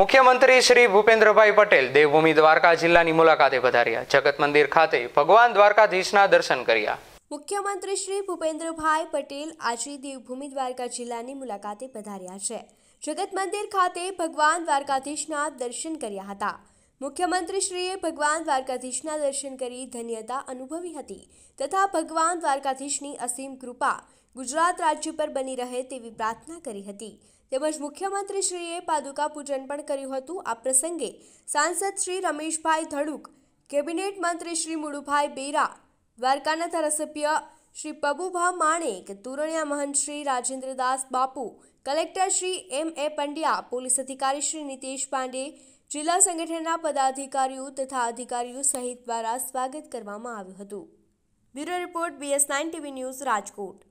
મુખ્યમંત્રી શ્રી ભૂપેન્દ્રભાઈ પટેલ દેવભૂમિ દ્વારકા જિલ્લાની મુલાકાતે પધાર્યા જગત મંદિર ખાતે ભગવાન દ્વારકાધીશના દર્શન કર્યા મુખ્યમંત્રી શ્રી ભૂપેન્દ્રભાઈ પટેલ આજે દેવભૂમિ દ્વારકા જિલ્લાની મુલાકાતે પધાર્યા છે જગત મંદિર ખાતે ભગવાન દ્વારકાધીશના દર્શન કર્યા હતા મુખ્યમંત્રીશ્રીએ ભગવાન દ્વારકાધીશના દર્શન કરી ધન્યતા અનુભવી હતી તથા ભગવાન દ્વારકાધીશની અસીમ કૃપા ગુજરાત રાજ્ય પર બની રહે તેવી પ્રાર્થના કરી હતી તેમજ મુખ્યમંત્રીશ્રીએ પાદુકા પૂજન પણ કર્યું હતું આ પ્રસંગે સાંસદ શ્રી રમેશભાઈ ધડુક કેબિનેટ મંત્રી શ્રી મુળુભાઈ બેરા દ્વારકાના ધારાસભ્ય શ્રી પ્રભુભા માણેક તુરણિયા મહંત Shri Rajendradas Bapu collector Shri M A Pandya police અધિકારી શ્રી નિતેશ પાંડે જિલ્લા સંગઠનના પદાધિકારીઓ તથા અધિકારીઓ સહિત દ્વારા સ્વાગત કરવામાં આવ્યું હતું bureau report BS nine TV news Rajkot